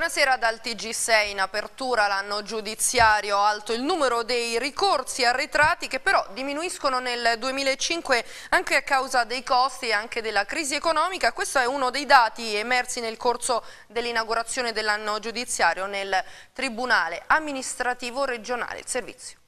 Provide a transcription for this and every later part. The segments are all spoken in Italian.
Buonasera dal TG6 in apertura l'anno giudiziario, alto il numero dei ricorsi arretrati che però diminuiscono nel 2005 anche a causa dei costi e anche della crisi economica. Questo è uno dei dati emersi nel corso dell'inaugurazione dell'anno giudiziario nel Tribunale amministrativo regionale. Il servizio.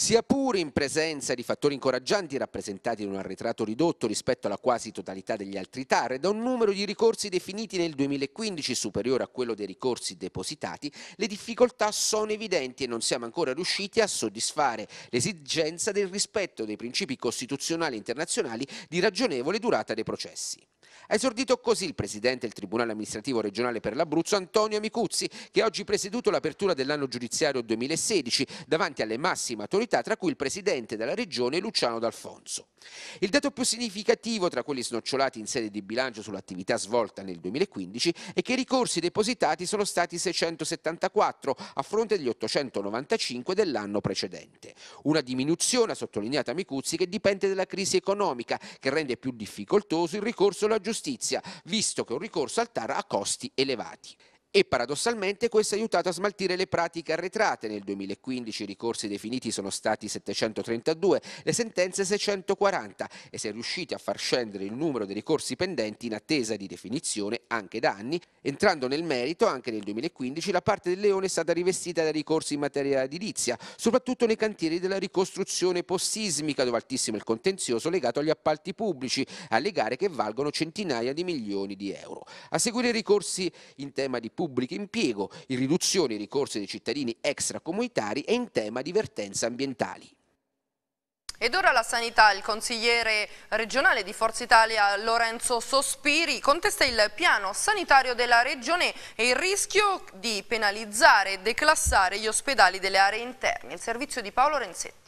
Sia pure in presenza di fattori incoraggianti rappresentati in un arretrato ridotto rispetto alla quasi totalità degli altri TAR, da un numero di ricorsi definiti nel 2015 superiore a quello dei ricorsi depositati, le difficoltà sono evidenti e non siamo ancora riusciti a soddisfare l'esigenza del rispetto dei principi costituzionali internazionali di ragionevole durata dei processi. Ha esordito così il presidente del Tribunale amministrativo regionale per l'Abruzzo, Antonio Micuzzi, che ha oggi presieduto l'apertura dell'anno giudiziario 2016 davanti alle massime autorità, tra cui il presidente della regione Luciano D'Alfonso. Il dato più significativo tra quelli snocciolati in sede di bilancio sull'attività svolta nel 2015 è che i ricorsi depositati sono stati 674 a fronte degli 895 dell'anno precedente. Una diminuzione, ha sottolineato Micuzzi, che dipende dalla crisi economica che rende più difficoltoso il ricorso alla giustizia giustizia, visto che un ricorso al TAR ha costi elevati. E paradossalmente questo ha aiutato a smaltire le pratiche arretrate. Nel 2015 i ricorsi definiti sono stati 732, le sentenze 640 e si è riusciti a far scendere il numero dei ricorsi pendenti in attesa di definizione anche da anni. Entrando nel merito, anche nel 2015 la parte del leone è stata rivestita da ricorsi in materia edilizia, soprattutto nei cantieri della ricostruzione post-sismica, dove altissimo il contenzioso legato agli appalti pubblici, alle gare che valgono centinaia di milioni di euro. A seguire i ricorsi in tema di pubblico impiego, in riduzione dei ricorsi dei cittadini extracomunitari e in tema di vertenze ambientali. Ed ora la sanità, il consigliere regionale di Forza Italia Lorenzo Sospiri contesta il piano sanitario della regione e il rischio di penalizzare e declassare gli ospedali delle aree interne. Il servizio di Paolo Renzetti.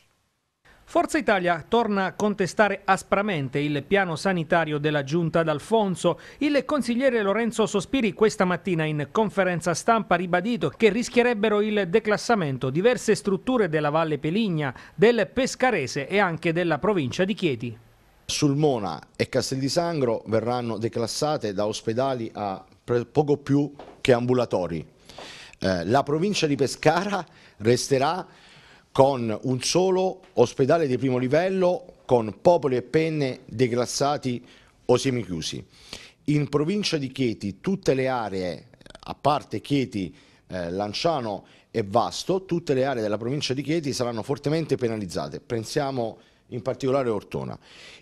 Forza Italia torna a contestare aspramente il piano sanitario della giunta d'Alfonso. Il consigliere Lorenzo Sospiri questa mattina in conferenza stampa ha ribadito che rischierebbero il declassamento diverse strutture della Valle Peligna, del Pescarese e anche della provincia di Chieti. Sulmona e Castel di Sangro verranno declassate da ospedali a poco più che ambulatori. Eh, la provincia di Pescara resterà con un solo ospedale di primo livello con popoli e penne declassati o semichiusi. In provincia di Chieti tutte le aree, a parte Chieti, eh, Lanciano e Vasto, tutte le aree della provincia di Chieti saranno fortemente penalizzate. Pensiamo in particolare a Ortona.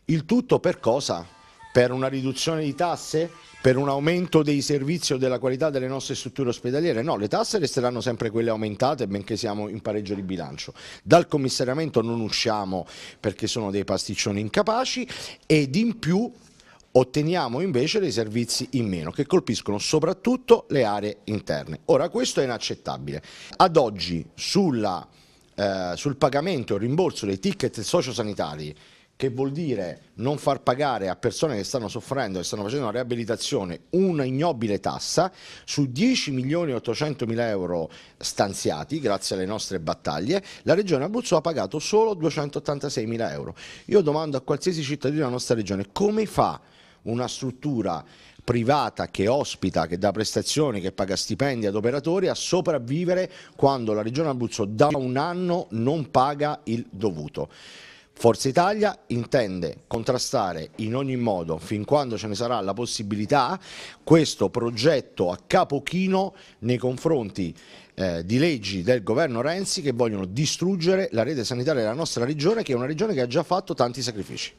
Il tutto per cosa? Per una riduzione di tasse? per un aumento dei servizi o della qualità delle nostre strutture ospedaliere, no, le tasse resteranno sempre quelle aumentate benché siamo in pareggio di bilancio. Dal commissariamento non usciamo perché sono dei pasticcioni incapaci ed in più otteniamo invece dei servizi in meno che colpiscono soprattutto le aree interne. Ora questo è inaccettabile. Ad oggi sulla, eh, sul pagamento e rimborso dei ticket sociosanitari che vuol dire non far pagare a persone che stanno soffrendo e stanno facendo una riabilitazione una ignobile tassa su 10 milioni e 800 mila euro stanziati grazie alle nostre battaglie la regione Abruzzo ha pagato solo 286 mila euro io domando a qualsiasi cittadino della nostra regione come fa una struttura privata che ospita, che dà prestazioni, che paga stipendi ad operatori a sopravvivere quando la regione Abruzzo da un anno non paga il dovuto. Forza Italia intende contrastare in ogni modo, fin quando ce ne sarà la possibilità, questo progetto a capochino nei confronti eh, di leggi del governo Renzi che vogliono distruggere la rete sanitaria della nostra regione, che è una regione che ha già fatto tanti sacrifici.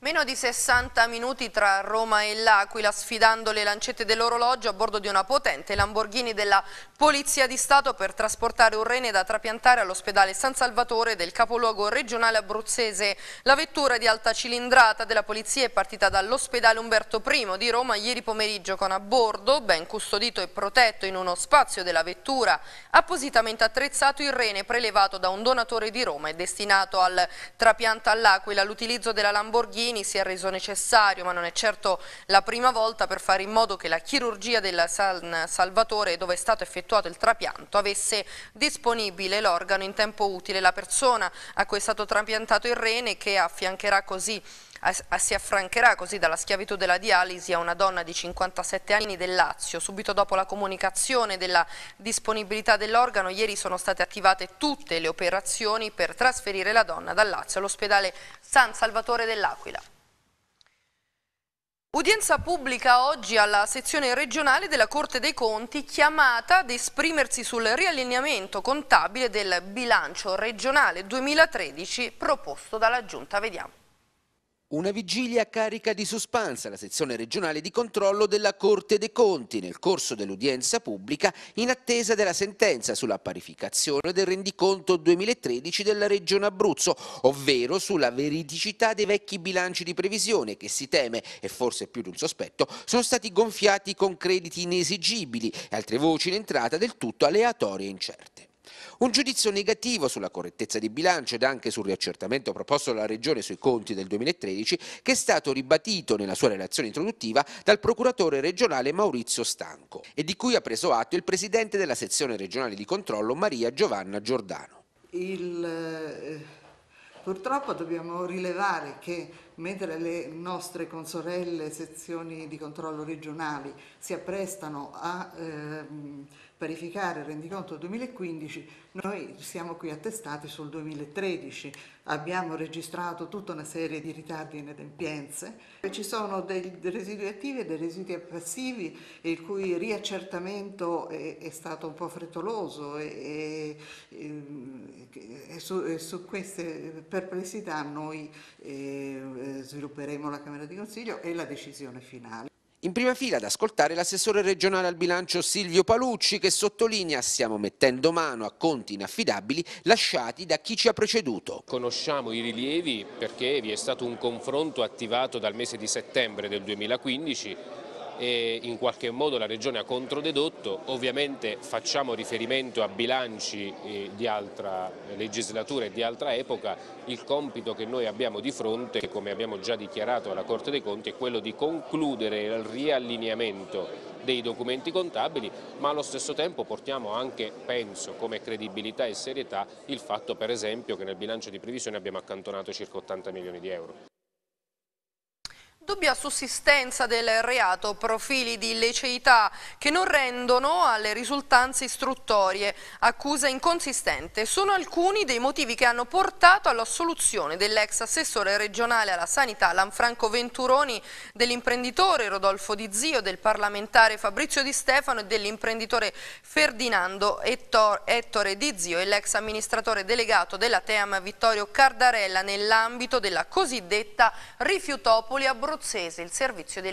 Meno di 60 minuti tra Roma e L'Aquila sfidando le lancette dell'orologio a bordo di una potente Lamborghini della Polizia di Stato per trasportare un rene da trapiantare all'ospedale San Salvatore del capoluogo regionale abruzzese. La vettura di alta cilindrata della Polizia è partita dall'ospedale Umberto I di Roma ieri pomeriggio con a bordo, ben custodito e protetto in uno spazio della vettura, appositamente attrezzato il rene prelevato da un donatore di Roma e destinato al trapianto all'Aquila. L'utilizzo della Lamborghini Salvini si è reso necessario, ma non è certo la prima volta, per fare in modo che la chirurgia del San Salvatore, dove è stato effettuato il trapianto, avesse disponibile l'organo in tempo utile. La persona a cui è stato trapiantato il rene, che affiancherà così si affrancherà così dalla schiavitù della dialisi a una donna di 57 anni del Lazio. Subito dopo la comunicazione della disponibilità dell'organo, ieri sono state attivate tutte le operazioni per trasferire la donna dal Lazio all'ospedale San Salvatore dell'Aquila. Udienza pubblica oggi alla sezione regionale della Corte dei Conti chiamata ad esprimersi sul riallineamento contabile del bilancio regionale 2013 proposto dalla Giunta. Vediamo. Una vigilia carica di suspense alla sezione regionale di controllo della Corte dei Conti nel corso dell'udienza pubblica in attesa della sentenza sulla parificazione del rendiconto 2013 della Regione Abruzzo, ovvero sulla veridicità dei vecchi bilanci di previsione che si teme, e forse più di un sospetto, sono stati gonfiati con crediti inesigibili e altre voci in entrata del tutto aleatorie e incerte. Un giudizio negativo sulla correttezza di bilancio ed anche sul riaccertamento proposto dalla Regione sui conti del 2013 che è stato ribadito nella sua relazione introduttiva dal procuratore regionale Maurizio Stanco e di cui ha preso atto il presidente della sezione regionale di controllo Maria Giovanna Giordano. Il, eh, purtroppo dobbiamo rilevare che mentre le nostre consorelle sezioni di controllo regionali si apprestano a... Eh, parificare il rendiconto 2015, noi siamo qui attestati sul 2013, abbiamo registrato tutta una serie di ritardi e inadempienze, ci sono dei residui attivi e dei residui passivi il cui riaccertamento è, è stato un po' frettoloso e, e, e, su, e, su, queste perplessità noi eh, svilupperemo la Camera di Consiglio e la decisione finale. In prima fila ad ascoltare l'assessore regionale al bilancio Silvio Palucci che sottolinea stiamo mettendo mano a conti inaffidabili lasciati da chi ci ha preceduto. Conosciamo i rilievi perché vi è stato un confronto attivato dal mese di settembre del 2015 e in qualche modo la Regione ha controdedotto, ovviamente facciamo riferimento a bilanci eh, di altra legislatura e di altra epoca, il compito che noi abbiamo di fronte, come abbiamo già dichiarato alla Corte dei Conti, è quello di concludere il riallineamento dei documenti contabili, ma allo stesso tempo portiamo anche, penso, come credibilità e serietà il fatto per esempio che nel bilancio di previsione abbiamo accantonato circa 80 milioni di euro. Dubbia sussistenza del reato, profili di illiceità che non rendono alle risultanze istruttorie, accusa inconsistente, sono alcuni dei motivi che hanno portato all'assoluzione dell'ex assessore regionale alla sanità Lanfranco Venturoni, dell'imprenditore Rodolfo Di Zio, del parlamentare Fabrizio Di Stefano e dell'imprenditore Ferdinando Ettore Di Zio e l'ex amministratore delegato della TEAM Vittorio Cardarella nell'ambito della cosiddetta rifiutopoli abruzzese abruzzese il servizio di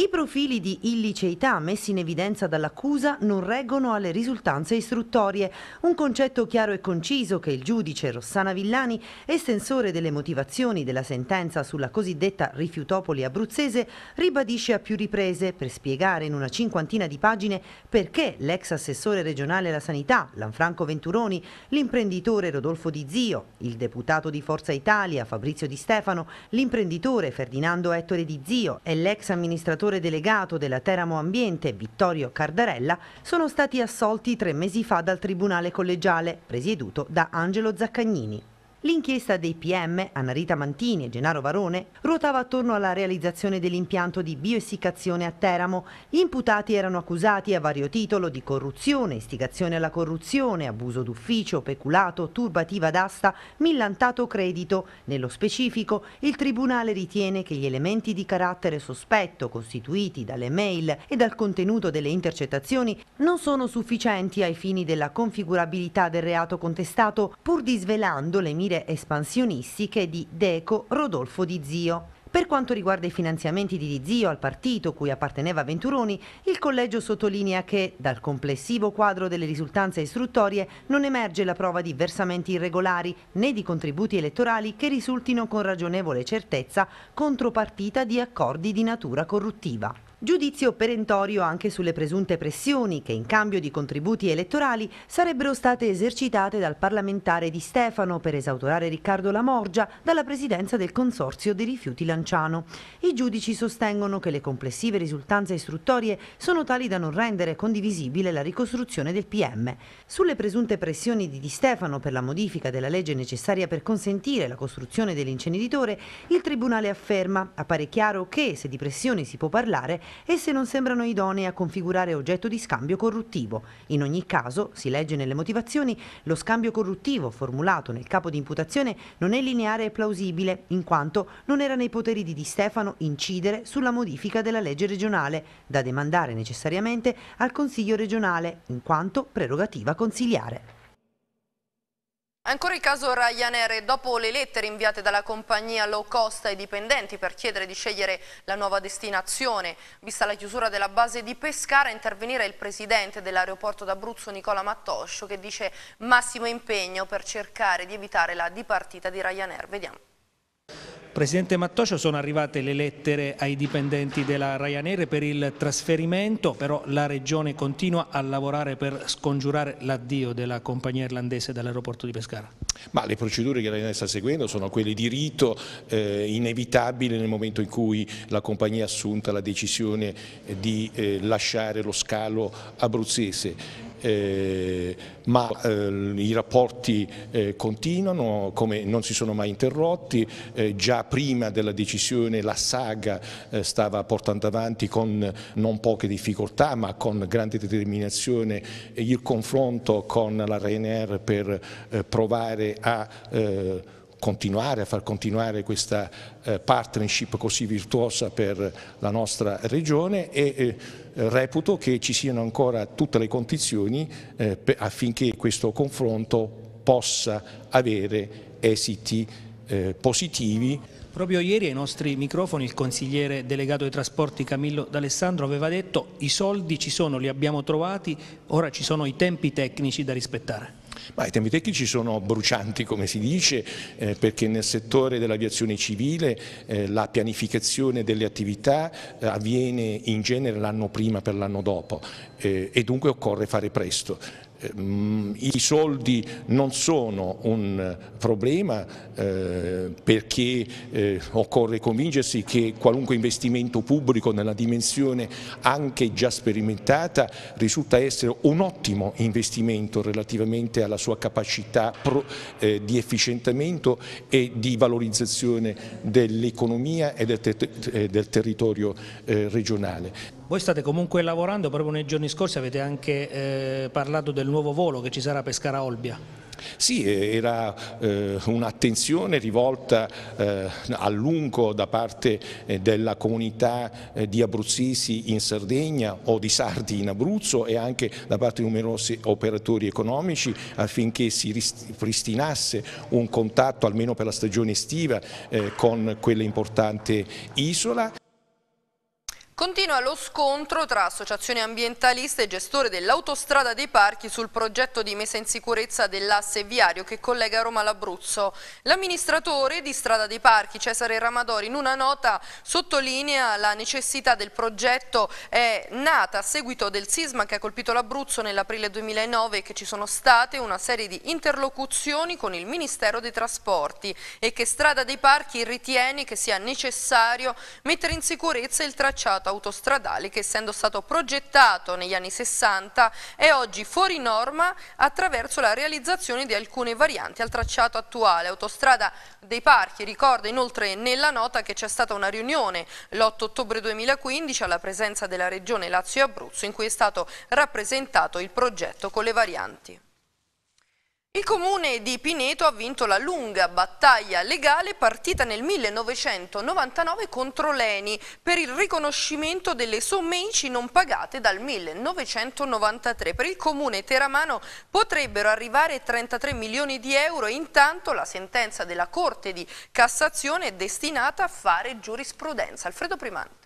i profili di illiceità messi in evidenza dall'accusa non reggono alle risultanze istruttorie, un concetto chiaro e conciso che il giudice Rossana Villani, estensore delle motivazioni della sentenza sulla cosiddetta rifiutopoli abruzzese, ribadisce a più riprese per spiegare in una cinquantina di pagine perché l'ex assessore regionale alla sanità, Lanfranco Venturoni, l'imprenditore Rodolfo Di Zio, il deputato di Forza Italia Fabrizio Di Stefano, l'imprenditore Ferdinando Ettore Di Zio e l'ex amministratore amministratore delegato della Teramo Ambiente, Vittorio Cardarella, sono stati assolti tre mesi fa dal Tribunale Collegiale, presieduto da Angelo Zaccagnini. L'inchiesta dei PM, Anarita Mantini e Gennaro Varone, ruotava attorno alla realizzazione dell'impianto di bioessiccazione a Teramo. Gli imputati erano accusati a vario titolo di corruzione, istigazione alla corruzione, abuso d'ufficio, peculato, turbativa d'asta, millantato credito. Nello specifico, il Tribunale ritiene che gli elementi di carattere sospetto costituiti dalle mail e dal contenuto delle intercettazioni non sono sufficienti ai fini della configurabilità del reato contestato, pur disvelando le mille dire espansionistiche di Deco Rodolfo Di Zio. Per quanto riguarda i finanziamenti di Di Zio al partito cui apparteneva Venturoni, il collegio sottolinea che dal complessivo quadro delle risultanze istruttorie non emerge la prova di versamenti irregolari né di contributi elettorali che risultino con ragionevole certezza contropartita di accordi di natura corruttiva. Giudizio perentorio anche sulle presunte pressioni che in cambio di contributi elettorali sarebbero state esercitate dal parlamentare Di Stefano per esautorare Riccardo Lamorgia dalla presidenza del Consorzio dei Rifiuti Lanciano. I giudici sostengono che le complessive risultanze istruttorie sono tali da non rendere condivisibile la ricostruzione del PM. Sulle presunte pressioni di Di Stefano per la modifica della legge necessaria per consentire la costruzione dell'inceneritore, il Tribunale afferma, appare chiaro che, se di pressioni si può parlare, esse non sembrano idonee a configurare oggetto di scambio corruttivo. In ogni caso, si legge nelle motivazioni, lo scambio corruttivo formulato nel capo di imputazione non è lineare e plausibile, in quanto non era nei poteri di Di Stefano incidere sulla modifica della legge regionale, da demandare necessariamente al Consiglio regionale, in quanto prerogativa consigliare. Ancora il caso Ryanair, dopo le lettere inviate dalla compagnia low cost ai dipendenti per chiedere di scegliere la nuova destinazione, vista la chiusura della base di Pescara, intervenire il presidente dell'aeroporto d'Abruzzo Nicola Mattoscio che dice massimo impegno per cercare di evitare la dipartita di Ryanair. Vediamo. Presidente Mattoccio, sono arrivate le lettere ai dipendenti della Ryanair per il trasferimento, però la Regione continua a lavorare per scongiurare l'addio della compagnia irlandese dall'aeroporto di Pescara. Ma le procedure che la Ryanair sta seguendo sono quelle di rito eh, inevitabile nel momento in cui la compagnia ha assunta la decisione di eh, lasciare lo scalo abruzzese eh, ma eh, i rapporti eh, continuano come non si sono mai interrotti, eh, già prima della decisione la saga eh, stava portando avanti con non poche difficoltà ma con grande determinazione il confronto con la RNR per eh, provare a continuare, a far continuare questa eh, partnership così virtuosa per la nostra regione e eh, reputo che ci siano ancora tutte le condizioni eh, affinché questo confronto possa avere esiti positivi. Proprio ieri ai nostri microfoni il consigliere delegato ai trasporti Camillo D'Alessandro aveva detto i soldi ci sono, li abbiamo trovati, ora ci sono i tempi tecnici da rispettare. Ma i tempi tecnici sono brucianti come si dice eh, perché nel settore dell'aviazione civile eh, la pianificazione delle attività eh, avviene in genere l'anno prima per l'anno dopo eh, e dunque occorre fare presto. Eh, mm, I soldi non sono un eh, problema eh, perché occorre convincersi che qualunque investimento pubblico nella dimensione anche già sperimentata risulta essere un ottimo investimento relativamente alla sua capacità di efficientamento e di valorizzazione dell'economia e del territorio regionale. Voi state comunque lavorando, proprio nei giorni scorsi avete anche eh, parlato del nuovo volo che ci sarà a Pescara-Olbia. Sì, era eh, un'attenzione rivolta eh, a lungo da parte eh, della comunità eh, di abruzzesi in Sardegna o di sardi in Abruzzo e anche da parte di numerosi operatori economici affinché si ripristinasse un contatto almeno per la stagione estiva eh, con quella importante isola. Continua lo scontro tra associazione ambientalista e gestore dell'autostrada dei parchi sul progetto di messa in sicurezza dell'asse viario che collega Roma all'Abruzzo. L'amministratore di Strada dei Parchi, Cesare Ramadori, in una nota sottolinea la necessità del progetto è nata a seguito del sisma che ha colpito l'Abruzzo nell'aprile 2009 e che ci sono state una serie di interlocuzioni con il Ministero dei Trasporti e che Strada dei Parchi ritiene che sia necessario mettere in sicurezza il tracciato strato autostradale che essendo stato progettato negli anni 60 è oggi fuori norma attraverso la realizzazione di alcune varianti al tracciato attuale. Autostrada dei Parchi ricorda inoltre nella nota che c'è stata una riunione l'8 ottobre 2015 alla presenza della Regione Lazio e Abruzzo in cui è stato rappresentato il progetto con le varianti. Il comune di Pineto ha vinto la lunga battaglia legale partita nel 1999 contro l'ENI per il riconoscimento delle somme ICI non pagate dal 1993. Per il comune teramano potrebbero arrivare 33 milioni di euro e intanto la sentenza della Corte di Cassazione è destinata a fare giurisprudenza. Alfredo Primani.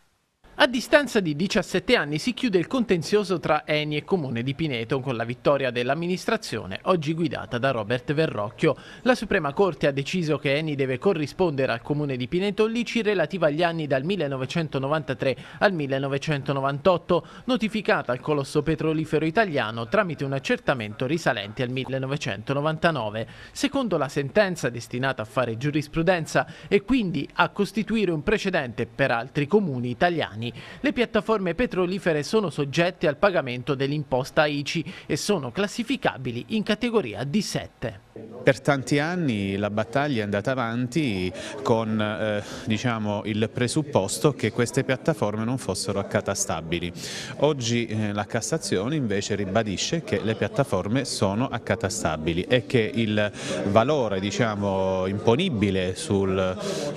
A distanza di 17 anni si chiude il contenzioso tra Eni e Comune di Pineto con la vittoria dell'amministrazione oggi guidata da Robert Verrocchio. La Suprema Corte ha deciso che Eni deve corrispondere al Comune di Pineto l'ICI relativa agli anni dal 1993 al 1998, notificata al colosso petrolifero italiano tramite un accertamento risalente al 1999. Secondo la sentenza destinata a fare giurisprudenza e quindi a costituire un precedente per altri comuni italiani italiani. Le piattaforme petrolifere sono soggette al pagamento dell'imposta ICI e sono classificabili in categoria D7. Per tanti anni la battaglia è andata avanti con eh, diciamo, il presupposto che queste piattaforme non fossero accatastabili. Oggi eh, la Cassazione invece ribadisce che le piattaforme sono accatastabili e che il valore diciamo, imponibile sul,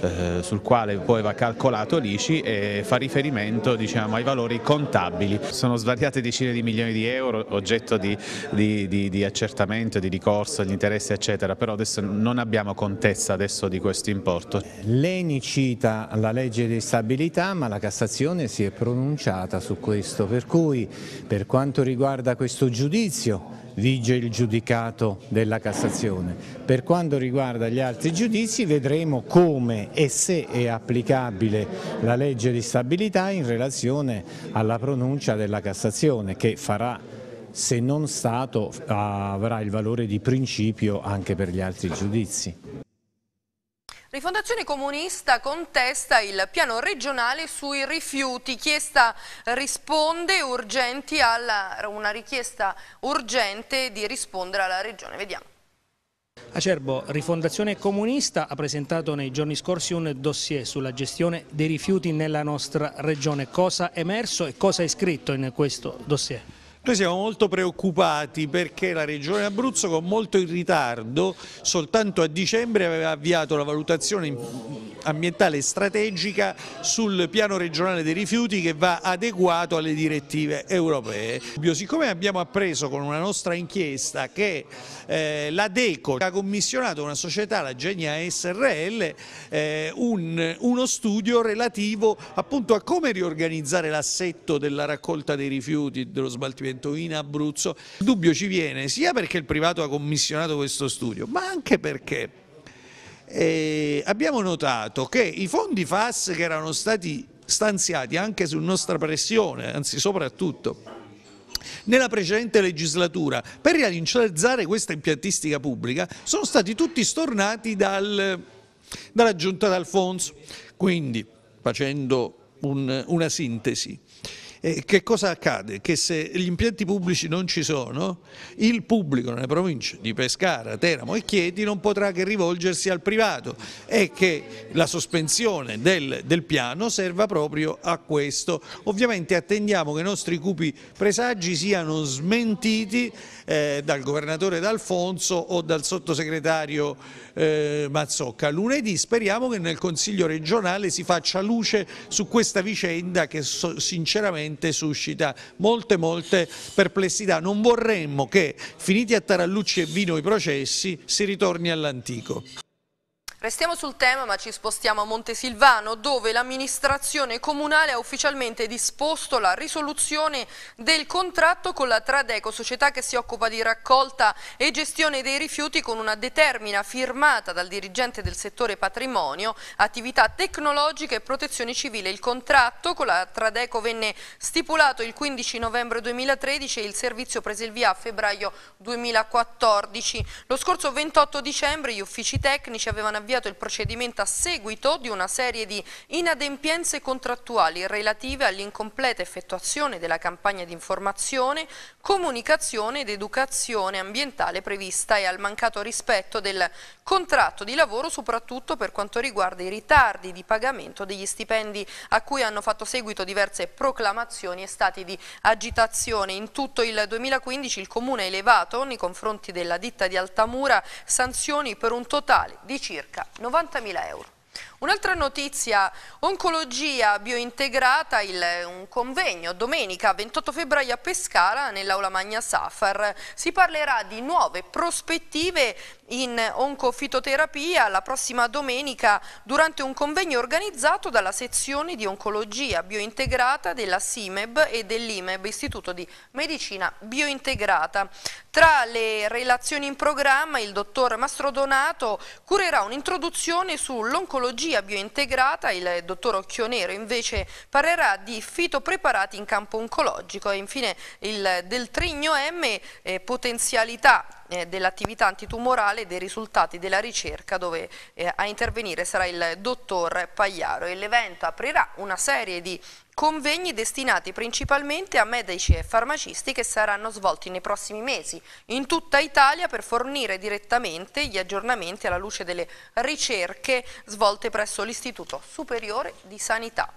eh, sul, quale poi va calcolato l'ICI fa riferimento diciamo, ai valori contabili. Sono svariate decine di milioni di euro oggetto di, di, di, di accertamento, di ricorso agli interessi interessi eccetera, però adesso non abbiamo contezza adesso di questo importo. L'ENI cita la legge di stabilità ma la Cassazione si è pronunciata su questo, per cui per quanto riguarda questo giudizio vige il giudicato della Cassazione. Per quanto riguarda gli altri giudizi vedremo come e se è applicabile la legge di stabilità in relazione alla pronuncia della Cassazione che farà se non Stato avrà il valore di principio anche per gli altri giudizi. Rifondazione Comunista contesta il piano regionale sui rifiuti, chiesta risponde urgenti alla, una richiesta urgente di rispondere alla Regione. Vediamo. Acerbo, Rifondazione Comunista, ha presentato nei giorni scorsi un dossier sulla gestione dei rifiuti nella nostra regione. Cosa è emerso e cosa è scritto in questo dossier? Noi siamo molto preoccupati perché la Regione Abruzzo con molto in ritardo, soltanto a dicembre aveva avviato la valutazione ambientale strategica sul piano regionale dei rifiuti che va adeguato alle direttive europee. Siccome abbiamo appreso con una nostra inchiesta che eh, la DECO ha commissionato una società, la Genia SRL, eh, un, uno studio relativo appunto a come riorganizzare l'assetto della raccolta dei rifiuti dello smaltimento Salento, in Abruzzo. Il dubbio ci viene sia perché il privato ha commissionato questo studio, ma anche perché eh, abbiamo notato che i fondi FAS che erano stati stanziati anche su nostra pressione, anzi soprattutto nella precedente legislatura per rilanciare questa impiantistica pubblica sono stati tutti stornati dal, dalla giunta d'Alfonso. Quindi, facendo un, una sintesi, eh, che cosa accade? Che se gli impianti pubblici non ci sono, il pubblico nelle province di Pescara, Teramo e Chieti non potrà che rivolgersi al privato e che la sospensione del, del piano serva proprio a questo. Ovviamente attendiamo che i nostri cupi presagi siano smentiti eh, dal governatore D'Alfonso o dal sottosegretario eh, Mazzocca. Lunedì speriamo che nel Consiglio regionale si faccia luce su questa vicenda che sinceramente veramente suscita molte molte perplessità. Non vorremmo che finiti a tarallucci e vino i processi si ritorni all'antico. Restiamo sul tema ma ci spostiamo a Montesilvano dove l'amministrazione comunale ha ufficialmente disposto la risoluzione del contratto con la Tradeco, società che si occupa di raccolta e gestione dei rifiuti con una determina firmata dal dirigente del settore patrimonio, attività tecnologica e protezione civile. Il contratto con la Tradeco venne stipulato il 15 novembre 2013 e il servizio prese il via a febbraio 2014. Lo scorso 28 dicembre gli uffici tecnici avevano avviato avviato il procedimento a seguito di una serie di inadempienze contrattuali relative all'incompleta effettuazione della campagna di informazione, comunicazione ed educazione ambientale prevista e al mancato rispetto del contratto di lavoro soprattutto per quanto riguarda i ritardi di pagamento degli stipendi a cui hanno fatto seguito diverse proclamazioni e stati di agitazione. In tutto il 2015 il Comune ha elevato nei confronti della ditta di Altamura sanzioni per un totale di circa circa 90.000 euro. Un'altra notizia, oncologia biointegrata, il, un convegno domenica 28 febbraio a Pescara nell'aula Magna Safar. Si parlerà di nuove prospettive in oncofitoterapia la prossima domenica durante un convegno organizzato dalla sezione di oncologia biointegrata della SIMEB e dell'IMEB, Istituto di Medicina Biointegrata. Tra le relazioni in programma il dottor Mastrodonato curerà un'introduzione sull'oncologia Farmacologia biointegrata, il dottor Occhionero invece parlerà di fitopreparati in campo oncologico e infine il del Trigno M, eh, potenzialità eh, dell'attività antitumorale e dei risultati della ricerca dove eh, a intervenire sarà il dottor Pagliaro e l'evento aprirà una serie di Convegni destinati principalmente a medici e farmacisti che saranno svolti nei prossimi mesi in tutta Italia per fornire direttamente gli aggiornamenti alla luce delle ricerche svolte presso l'Istituto Superiore di Sanità.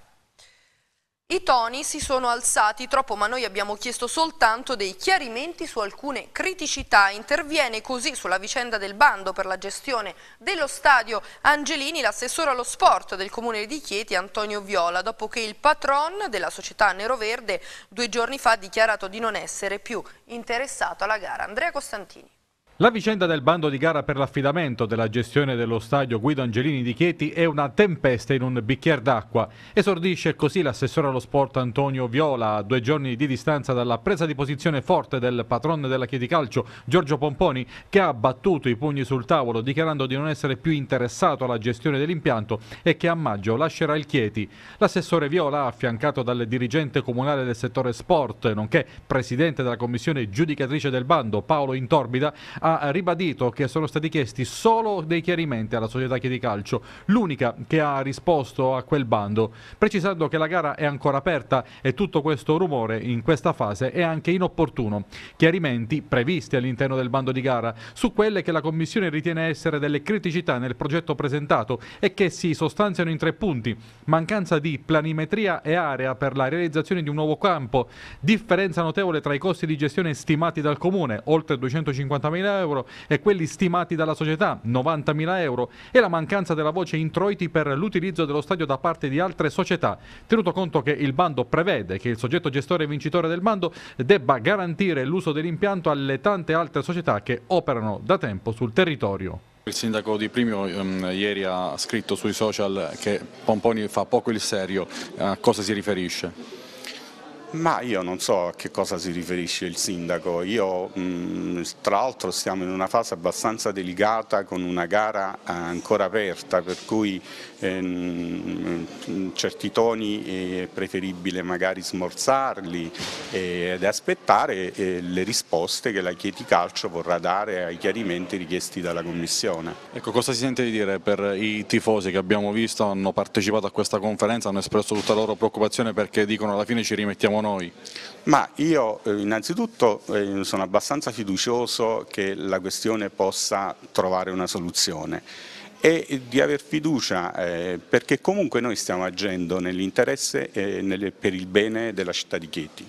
I toni si sono alzati troppo ma noi abbiamo chiesto soltanto dei chiarimenti su alcune criticità. Interviene così sulla vicenda del bando per la gestione dello stadio Angelini l'assessore allo sport del comune di Chieti Antonio Viola dopo che il patron della società Neroverde due giorni fa ha dichiarato di non essere più interessato alla gara. Andrea Costantini. La vicenda del bando di gara per l'affidamento della gestione dello stadio Guido Angelini di Chieti è una tempesta in un bicchiere d'acqua. Esordisce così l'assessore allo sport Antonio Viola a due giorni di distanza dalla presa di posizione forte del patrone della Chieti Calcio Giorgio Pomponi che ha battuto i pugni sul tavolo dichiarando di non essere più interessato alla gestione dell'impianto e che a maggio lascerà il Chieti. L'assessore Viola, affiancato dal dirigente comunale del settore sport nonché presidente della commissione giudicatrice del bando Paolo Intorbida, ha ribadito che sono stati chiesti solo dei chiarimenti alla società Chiedi calcio, l'unica che ha risposto a quel bando, precisando che la gara è ancora aperta e tutto questo rumore in questa fase è anche inopportuno. Chiarimenti previsti all'interno del bando di gara su quelle che la Commissione ritiene essere delle criticità nel progetto presentato e che si sostanziano in tre punti. Mancanza di planimetria e area per la realizzazione di un nuovo campo, differenza notevole tra i costi di gestione stimati dal Comune, oltre 250.000 euro, euro e quelli stimati dalla società 90.000 euro e la mancanza della voce introiti per l'utilizzo dello stadio da parte di altre società, tenuto conto che il bando prevede che il soggetto gestore vincitore del bando debba garantire l'uso dell'impianto alle tante altre società che operano da tempo sul territorio. Il sindaco di Primio um, ieri ha scritto sui social che Pomponi fa poco il serio, a cosa si riferisce? Ma io non so a che cosa si riferisce il sindaco, io mh, mm, tra l'altro stiamo in una fase abbastanza delicata con una gara ancora aperta per cui ehm, certi toni eh, è preferibile magari smorzarli ed aspettare le risposte che la Chieti Calcio vorrà dare ai chiarimenti richiesti dalla Commissione. Ecco, cosa si sente di dire per i tifosi che abbiamo visto, hanno partecipato a questa conferenza, hanno espresso tutta la loro preoccupazione perché dicono alla fine ci rimettiamo siamo noi? Ma io eh, innanzitutto eh, sono abbastanza fiducioso che la questione possa trovare una soluzione e di aver fiducia eh, perché comunque noi stiamo agendo nell'interesse e per il bene della città di Chieti.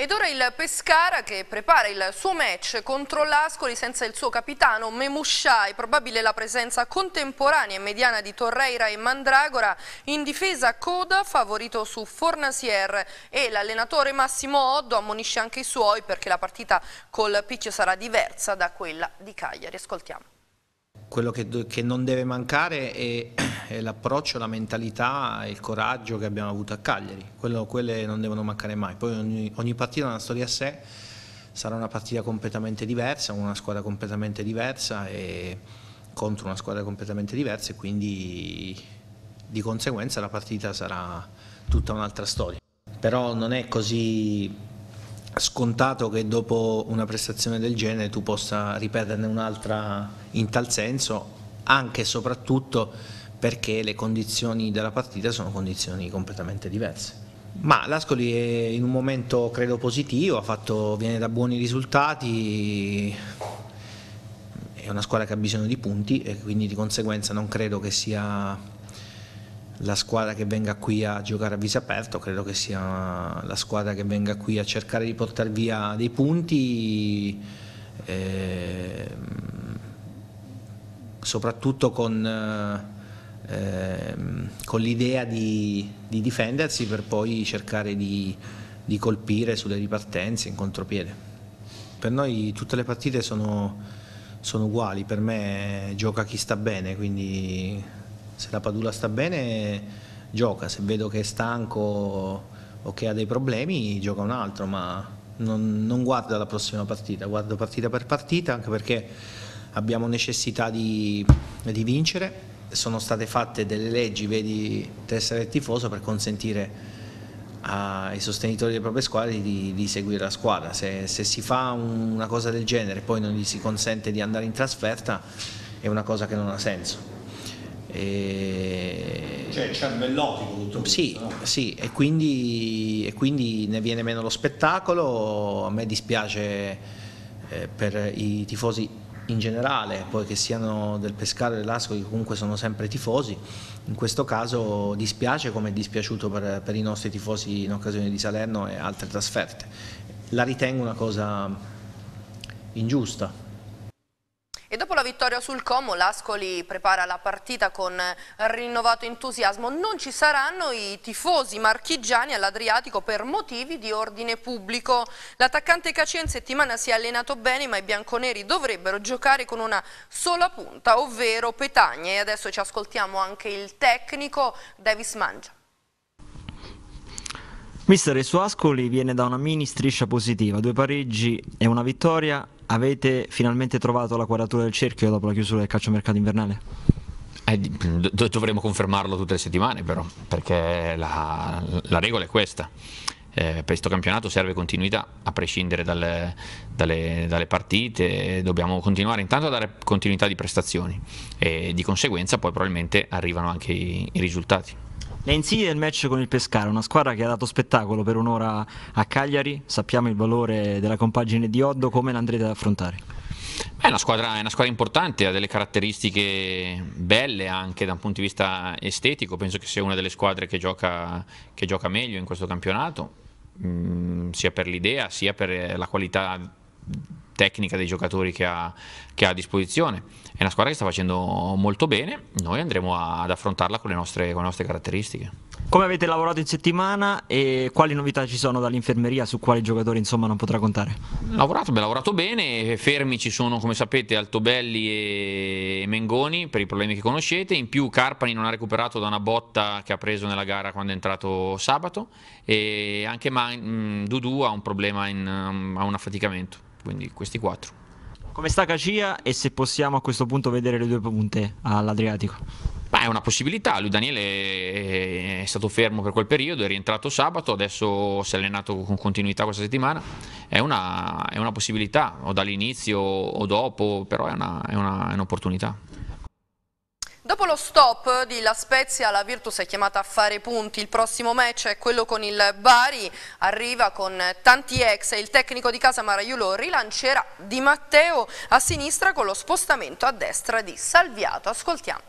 Ed ora il Pescara che prepara il suo match contro l'Ascoli senza il suo capitano Memuscià. È probabile la presenza contemporanea e mediana di Torreira e Mandragora, in difesa coda favorito su Fornasier e l'allenatore Massimo Oddo ammonisce anche i suoi perché la partita col Picchio sarà diversa da quella di Cagliari. Ascoltiamo quello che, che, non deve mancare è, è l'approccio, la mentalità, e il coraggio che abbiamo avuto a Cagliari, quello, quelle non devono mancare mai, poi ogni, ogni partita ha una storia a sé, sarà una partita completamente diversa, una squadra completamente diversa e contro una squadra completamente diversa e quindi di conseguenza la partita sarà tutta un'altra storia. Però non è così scontato che dopo una prestazione del genere tu possa ripeterne un'altra in tal senso, anche e soprattutto perché le condizioni della partita sono condizioni completamente diverse. Ma l'Ascoli è in un momento credo positivo, fatto, viene da buoni risultati, è una squadra che ha bisogno di punti e quindi di conseguenza non credo che sia la squadra che venga qui a giocare a viso aperto, credo che sia la squadra che venga qui a cercare di portare via dei punti, eh, soprattutto con, eh, con l'idea di, di, difendersi per poi cercare di, di colpire sulle ripartenze in contropiede. Per noi tutte le partite sono, sono uguali, per me gioca chi sta bene, quindi se la Padula sta bene gioca, se vedo che è stanco o che ha dei problemi gioca un altro, ma non, non guarda la prossima partita, guardo partita per partita anche perché abbiamo necessità di, di vincere, sono state fatte delle leggi, vedi, tessere del tifoso per consentire ai sostenitori delle proprie squadre di, di seguire la squadra. Se, se si fa un, una cosa del genere e poi non gli si consente di andare in trasferta è una cosa che non ha senso. E... Cioè è cervellotico tutto questo, sì, no? Sì, e quindi, e quindi, ne viene meno lo spettacolo, a me dispiace eh, per i tifosi in generale, poi che siano del Pescara e dell'Asco che comunque sono sempre tifosi, in questo caso dispiace come è dispiaciuto per, per i nostri tifosi in occasione di Salerno e altre trasferte. La ritengo una cosa ingiusta, e dopo la vittoria sul Como, l'Ascoli prepara la partita con rinnovato entusiasmo. Non ci saranno i tifosi marchigiani all'Adriatico per motivi di ordine pubblico. L'attaccante Caccia in settimana si è allenato bene, ma i bianconeri dovrebbero giocare con una sola punta, ovvero Petagna. E adesso ci ascoltiamo anche il tecnico Davis Mangia. Mister, il suo Ascoli viene da una mini striscia positiva, due pareggi e una vittoria avete finalmente trovato la quadratura del cerchio dopo la chiusura del calciomercato invernale? Eh, do- confermarlo tutte le settimane però, perché la, la regola è questa. Eh, per questo campionato serve continuità, a prescindere dalle, dalle, dalle, partite, dobbiamo continuare intanto a dare continuità di prestazioni e di conseguenza poi probabilmente arrivano anche i, i risultati. Le insidie del match con il Pescara, una squadra che ha dato spettacolo per un'ora a Cagliari, sappiamo il valore della compagine di Oddo, come l'andrete ad affrontare? È una, squadra, è una, squadra, importante, ha delle caratteristiche belle anche da un punto di vista estetico, penso che sia una delle squadre che gioca, che gioca meglio in questo campionato, mm, sia per l'idea sia per la qualità tecnica dei giocatori che ha, che ha a disposizione è una squadra che sta facendo molto bene, noi andremo ad affrontarla con le nostre, con le nostre caratteristiche. Come avete lavorato in settimana e quali novità ci sono dall'infermeria su quali giocatori insomma non potrà contare? Lavorato, beh, lavorato bene, fermi ci sono come sapete Altobelli e Mengoni per i problemi che conoscete, in più Carpani non ha recuperato da una botta che ha preso nella gara quando è entrato sabato e anche Man- mm, Dudu ha un problema, in, um, ha un affaticamento, quindi questi quattro. Come sta Cacia e se possiamo a questo punto vedere le due punte all'Adriatico? Beh, è una possibilità, lui Daniele è stato fermo per quel periodo, è rientrato sabato, adesso si è allenato con continuità questa settimana, è una, è una possibilità, o dall'inizio o dopo, però è, una, è, una, è un'opportunità. Dopo lo stop di La Spezia, la Virtus è chiamata a fare punti. Il prossimo match è quello con il Bari. Arriva con tanti ex e il tecnico di casa Maraiulo rilancerà Di Matteo a sinistra con lo spostamento a destra di Salviato. Ascoltiamo.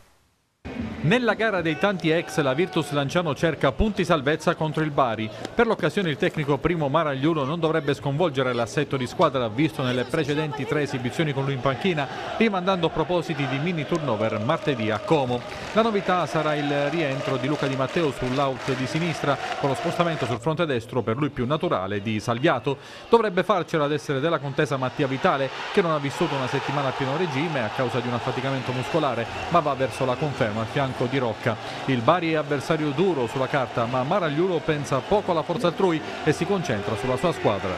Nella gara dei tanti ex la Virtus Lanciano cerca punti salvezza contro il Bari. Per l'occasione il tecnico primo Maragliulo non dovrebbe sconvolgere l'assetto di squadra visto nelle precedenti tre esibizioni con lui in panchina, rimandando propositi di mini turnover martedì a Como. La novità sarà il rientro di Luca Di Matteo sull'out di sinistra con lo spostamento sul fronte destro per lui più naturale di Salviato. Dovrebbe farcela ad essere della contesa Mattia Vitale che non ha vissuto una settimana a pieno regime a causa di un affaticamento muscolare ma va verso la conferma al fianco fianco di Rocca. Il Bari è avversario duro sulla carta, ma Maragliulo pensa poco alla forza altrui e si concentra sulla sua squadra.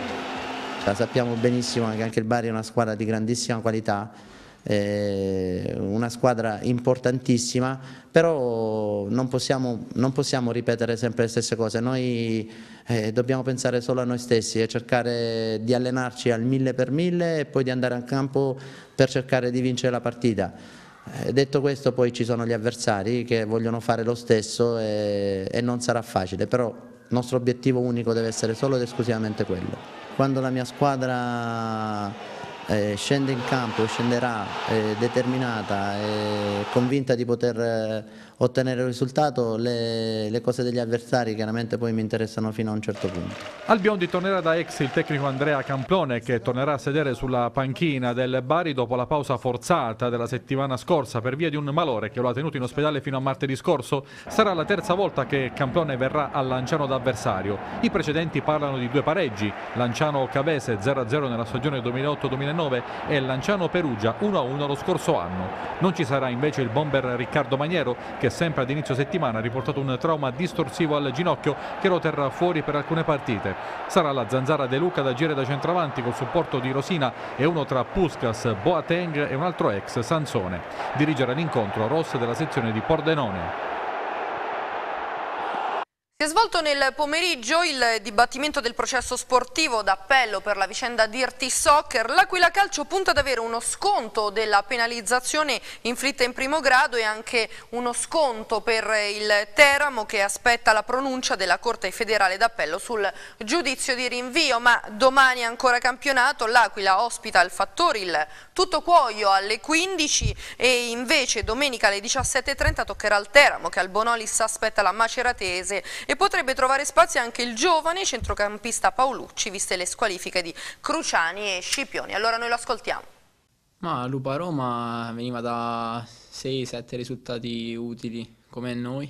La sappiamo benissimo che anche il Bari è una squadra di grandissima qualità, una squadra importantissima, però non possiamo, non possiamo, ripetere sempre le stesse cose, noi eh, dobbiamo pensare solo a noi stessi e cercare di allenarci al mille per mille e poi di andare al campo per cercare di vincere la partita. Eh, detto questo poi ci sono gli avversari che vogliono fare lo stesso e, e non sarà facile, però il nostro obiettivo unico deve essere solo ed esclusivamente quello. Quando la mia squadra eh, scende in campo, scenderà eh, determinata e convinta di poter eh, ottenere risultato, le, le, cose degli avversari chiaramente poi mi interessano fino a un certo punto. Al Biondi tornerà da ex il tecnico Andrea Camplone che tornerà a sedere sulla panchina del Bari dopo la pausa forzata della settimana scorsa per via di un malore che lo ha tenuto in ospedale fino a martedì scorso. Sarà la terza volta che Camplone verrà a Lanciano d'avversario. I precedenti parlano di due pareggi, Lanciano-Cavese 0-0 nella stagione 2008-2009 e Lanciano-Perugia 1-1 lo scorso anno. Non ci sarà invece il bomber Riccardo Maniero che sempre ad inizio settimana ha riportato un trauma distorsivo al ginocchio che lo terrà fuori per alcune partite. Sarà la zanzara De Luca ad agire da centravanti col supporto di Rosina e uno tra Puskas, Boateng e un altro ex Sansone. Dirigere l'incontro Ross della sezione di Pordenone. Si è svolto nel pomeriggio il dibattimento del processo sportivo d'appello per la vicenda Dirty Soccer. L'Aquila Calcio punta ad avere uno sconto della penalizzazione inflitta in primo grado e anche uno sconto per il Teramo che aspetta la pronuncia della Corte federale d'appello sul giudizio di rinvio. Ma domani ancora campionato, l'Aquila ospita il Fattori il tutto cuoio alle 15 e invece domenica alle 17.30 toccherà il Teramo che al Bonolis aspetta la Maceratese e potrebbe trovare spazio anche il giovane centrocampista Paolucci, viste le squalifiche di Cruciani e Scipioni. Allora noi lo ascoltiamo. Ma Lupa Roma veniva da 6-7 risultati utili come noi.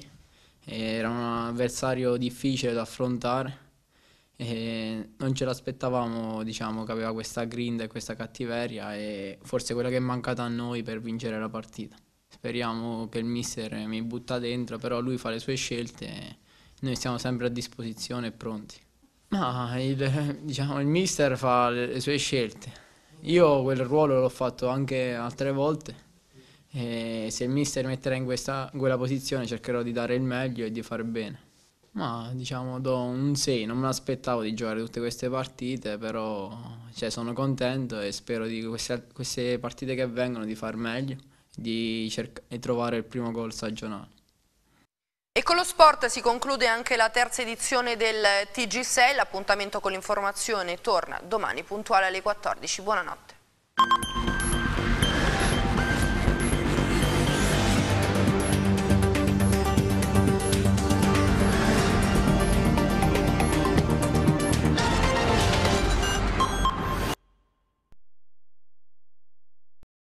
Era un avversario difficile da affrontare. E non ce l'aspettavamo diciamo, che aveva questa grinda e questa cattiveria e forse quella che è mancata a noi per vincere la partita. Speriamo che il mister mi butta dentro, però lui fa le sue scelte noi siamo sempre a disposizione e pronti. Ma il, diciamo, il mister fa le, le sue scelte. Io quel ruolo l'ho fatto anche altre volte e se il mister metterà in, questa, in quella posizione cercherò di dare il meglio e di fare bene. Ma diciamo do un 6, non me l'aspettavo di giocare tutte queste partite, però cioè, sono contento e spero di queste, queste, partite che vengono di far meglio di e trovare il primo gol stagionale. E con lo sport si conclude anche la terza edizione del TG6, l'appuntamento con l'informazione torna domani puntuale alle 14. Buonanotte.